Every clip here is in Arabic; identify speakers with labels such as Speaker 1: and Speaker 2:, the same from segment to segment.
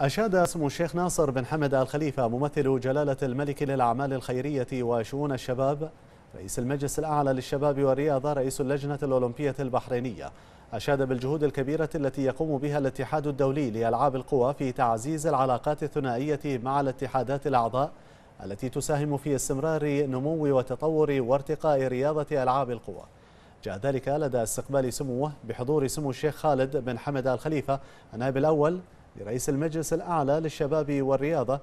Speaker 1: أشاد سمو الشيخ ناصر بن حمد الخليفة ممثل جلالة الملك للأعمال الخيرية وشؤون الشباب رئيس المجلس الأعلى للشباب والرياضة رئيس اللجنة الأولمبية البحرينية أشاد بالجهود الكبيرة التي يقوم بها الاتحاد الدولي لألعاب القوى في تعزيز العلاقات الثنائية مع الاتحادات الأعضاء التي تساهم في استمرار نمو وتطور وارتقاء رياضة ألعاب القوى جاء ذلك لدى استقبال سموه بحضور سمو الشيخ خالد بن حمد الخليفة النائب الأول لرئيس المجلس الأعلى للشباب والرياضة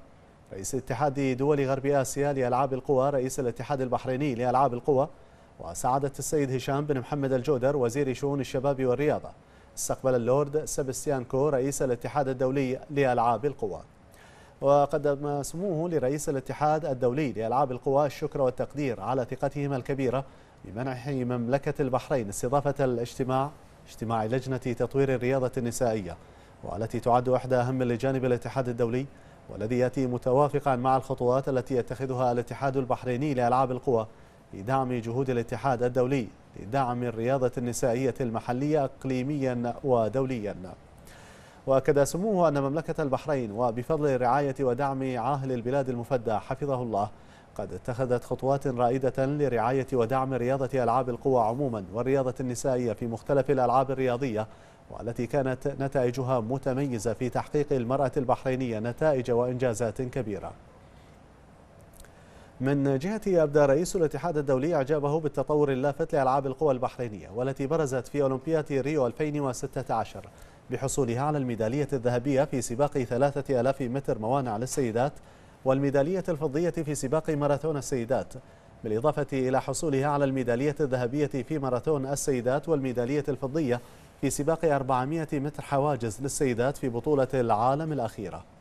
Speaker 1: رئيس اتحاد دول غرب آسيا لألعاب القوى رئيس الاتحاد البحريني لألعاب القوى وسعادة السيد هشام بن محمد الجودر وزير شؤون الشباب والرياضة استقبل اللورد سبستيان كو رئيس الاتحاد الدولي لألعاب القوى وقدم سموه لرئيس الاتحاد الدولي لألعاب القوى الشكر والتقدير على ثقتهما الكبيرة بمنح مملكة البحرين استضافة الاجتماع اجتماع لجنة تطوير الرياضة النسائية والتي تعد إحدى أهم لجانب الاتحاد الدولي والذي يأتي متوافقا مع الخطوات التي يتخذها الاتحاد البحريني لألعاب القوى لدعم جهود الاتحاد الدولي لدعم الرياضة النسائية المحلية إقليميا ودوليا وأكد سموه أن مملكة البحرين وبفضل الرعاية ودعم عاهل البلاد المفدى حفظه الله قد اتخذت خطوات رائدة لرعاية ودعم رياضة ألعاب القوى عموما والرياضة النسائية في مختلف الألعاب الرياضية والتي كانت نتائجها متميزة في تحقيق المرأة البحرينية نتائج وإنجازات كبيرة من جهته أبدى رئيس الاتحاد الدولي إعجابه بالتطور اللافت لألعاب القوى البحرينية والتي برزت في أولمبياد ريو 2016 بحصولها على الميدالية الذهبية في سباق 3000 متر موانع للسيدات والميدالية الفضية في سباق ماراثون السيدات بالإضافة إلى حصولها على الميدالية الذهبية في ماراثون السيدات والميدالية الفضية في سباق 400 متر حواجز للسيدات في بطولة العالم الأخيرة